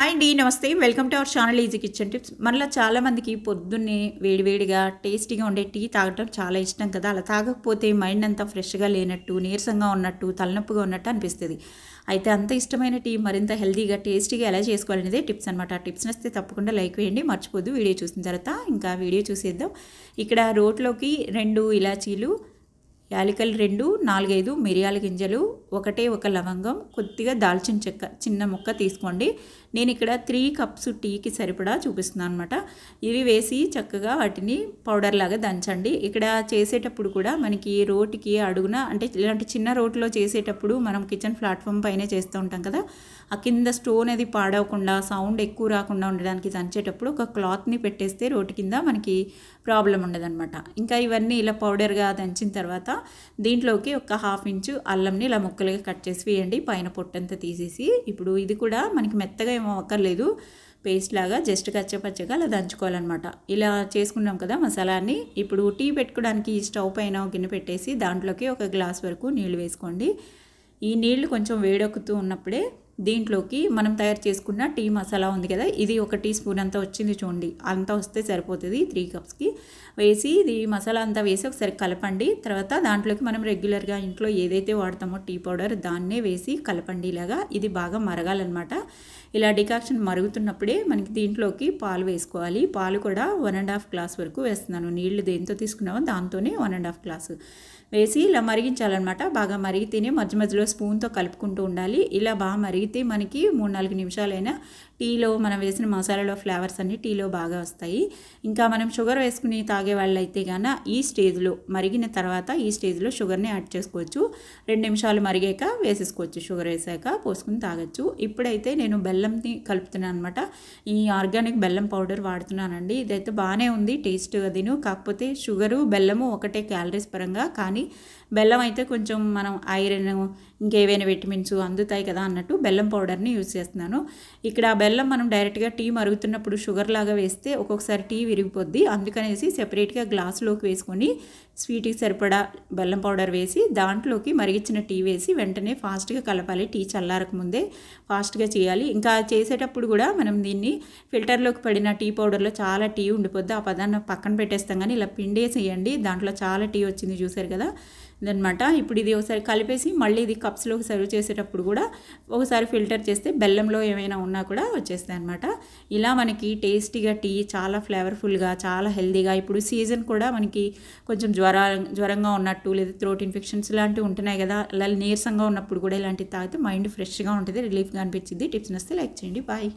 hi అండి నమస్తే welcome to our channel easy kitchen tips మనలో చాలామందికి పొద్దున్నే వేడివేడిగా టేస్టీగా ఉండే టీ తాగడం చాలా ఇష్టం కదా అలా తాగకపోతే మైండ్ అంతా ఫ్రెష్గా లేనట్టు నీరసంగా ఉన్నట్టు తలనొప్పిగా ఉన్నట్టు అనిపిస్తుంది అయితే అంత ఇష్టమైన టీ మరింత హెల్తీగా టేస్టీగా ఎలా చేసుకోవాలనేదే టిప్స్ అనమాట ఆ టిప్స్ నస్తే తప్పకుండా లైక్ వేయండి మర్చిపోద్దు వీడియో చూసిన తర్వాత ఇంకా వీడియో చూసేద్దాం ఇక్కడ రోట్లోకి రెండు ఇలాచీలు యాలికలు రెండు నాలుగైదు మిరియాల గింజలు ఒకటే ఒక లవంగం కొద్దిగా దాల్చిన చెక్క చిన్న ముక్క తీసుకోండి నేను ఇక్కడ త్రీ కప్స్ టీకి సరిపడా చూపిస్తున్నాను అనమాట ఇవి వేసి చక్కగా వాటిని పౌడర్ లాగా దంచండి ఇక్కడ చేసేటప్పుడు కూడా మనకి రోటికి అడుగున అంటే ఇలాంటి చిన్న రోట్లో చేసేటప్పుడు మనం కిచెన్ ప్లాట్ఫామ్ పైన చేస్తూ ఉంటాం కదా ఆ కింద స్టోన్ అది పాడవకుండా సౌండ్ ఎక్కువ రాకుండా ఉండడానికి దంచేటప్పుడు ఒక క్లాత్ని పెట్టేస్తే రోటి కింద మనకి ప్రాబ్లం ఉండదు ఇంకా ఇవన్నీ ఇలా పౌడర్గా దంచిన తర్వాత దీంట్లోకి ఒక హాఫ్ ఇంచు అల్లంని ఇలా ముక్కలుగా కట్ చేసి వేయండి పైన పొట్టంతా తీసేసి ఇప్పుడు ఇది కూడా మనకి మెత్తగా ఏమో అక్కర్లేదు పేస్ట్ లాగా జస్ట్ కచ్చపచ్చగా అలా దంచుకోవాలన్నమాట ఇలా చేసుకున్నాం కదా మసాలాన్ని ఇప్పుడు టీ పెట్టుకోవడానికి స్టవ్ పైన గిన్నె పెట్టేసి దాంట్లోకి ఒక గ్లాస్ వరకు నీళ్ళు వేసుకోండి ఈ నీళ్లు కొంచెం వేడొక్కుతూ ఉన్నప్పుడే దీంట్లోకి మనం తయారు చేసుకున్న టీ మసాలా ఉంది కదా ఇది ఒక టీ స్పూన్ అంతా వచ్చింది చూడండి అంతా వస్తే సరిపోతుంది త్రీ కప్స్కి వేసి ఇది మసాలా అంతా వేసి ఒకసారి కలపండి తర్వాత దాంట్లోకి మనం రెగ్యులర్గా ఇంట్లో ఏదైతే వాడతామో టీ పౌడర్ దాన్నే వేసి కలపండి ఇలాగా ఇది బాగా మరగాలన్నమాట ఇలా డికాక్షన్ మరుగుతున్నప్పుడే మనకి దీంట్లోకి పాలు వేసుకోవాలి పాలు కూడా వన్ అండ్ హాఫ్ గ్లాస్ వరకు వేస్తున్నాను నీళ్లు దేంతో తీసుకున్నామో దాంతోనే వన్ అండ్ హాఫ్ గ్లాసు వేసి ఇలా మరిగించాలన్నమాట బాగా మరిగితేనే మధ్య మధ్యలో స్పూన్తో కలుపుకుంటూ ఉండాలి ఇలా బాగా మరిగి కలిపితే మనకి మూడు నాలుగు నిమిషాలైనా టీలో మనం వేసిన మసాలాలో ఫ్లేవర్స్ అన్నీ టీలో బాగా వస్తాయి ఇంకా మనం షుగర్ వేసుకుని తాగే వాళ్ళైతే కానీ ఈ స్టేజ్లో మరిగిన తర్వాత ఈ స్టేజ్లో షుగర్ని యాడ్ చేసుకోవచ్చు రెండు నిమిషాలు మరిగాక వేసేసుకోవచ్చు షుగర్ వేసాక పోసుకుని తాగొచ్చు ఇప్పుడైతే నేను బెల్లంని కలుపుతున్నాను అనమాట ఈ ఆర్గానిక్ బెల్లం పౌడర్ వాడుతున్నానండి ఇదైతే బాగానే ఉంది టేస్ట్ అదిను కాకపోతే షుగరు బెల్లము ఒకటే క్యాలరీస్ పరంగా కానీ బెల్లం అయితే కొంచెం మనం ఐరన్ ఇంకేవైనా విటమిన్స్ అందుతాయి కదా అన్నట్టు బెల్లం బెల్లం పౌడర్ని యూజ్ చేస్తున్నాను ఇక్కడ ఆ బెల్లం మనం డైరెక్ట్గా టీ మరుగుతున్నప్పుడు షుగర్ లాగా వేస్తే ఒక్కొక్కసారి టీ విరిగిపోద్ది అందుకనేసి సెపరేట్గా గ్లాసులోకి వేసుకొని స్వీట్కి సరిపడా బెల్లం పౌడర్ వేసి దాంట్లోకి మరిగించిన టీ వేసి వెంటనే ఫాస్ట్గా కలపాలి టీ చల్లారకముందే ఫాస్ట్గా చేయాలి ఇంకా చేసేటప్పుడు కూడా మనం దీన్ని ఫిల్టర్లోకి పడిన టీ పౌడర్లో చాలా టీ ఉండిపోద్ది ఆ పదాన్ని పక్కన పెట్టేస్తాం కానీ ఇలా పిండేసేయండి దాంట్లో చాలా టీ వచ్చింది చూసారు కదా ఇదనమాట ఇప్పుడు ఇది ఒకసారి కలిపేసి మళ్ళీ ఇది కప్స్లోకి సర్వ్ చేసేటప్పుడు కూడా ఒకసారి ఒకసారి ఫిల్టర్ చేస్తే బెల్లంలో ఏమైనా ఉన్నా కూడా వచ్చేస్తాయి అనమాట ఇలా మనకి టేస్టీగా టీ చాలా ఫ్లేవర్ఫుల్గా చాలా హెల్దీగా ఇప్పుడు సీజన్ కూడా మనకి కొంచెం జ్వర జ్వరంగా ఉన్నట్టు లేదా త్రోట్ ఇన్ఫెక్షన్స్ లాంటివి ఉంటున్నాయి కదా అలా నీరసంగా ఉన్నప్పుడు కూడా ఇలాంటివి తాగితే మైండ్ ఫ్రెష్గా ఉంటుంది రిలీఫ్గా అనిపించింది టిప్స్ నస్తే లైక్ చేయండి బాయ్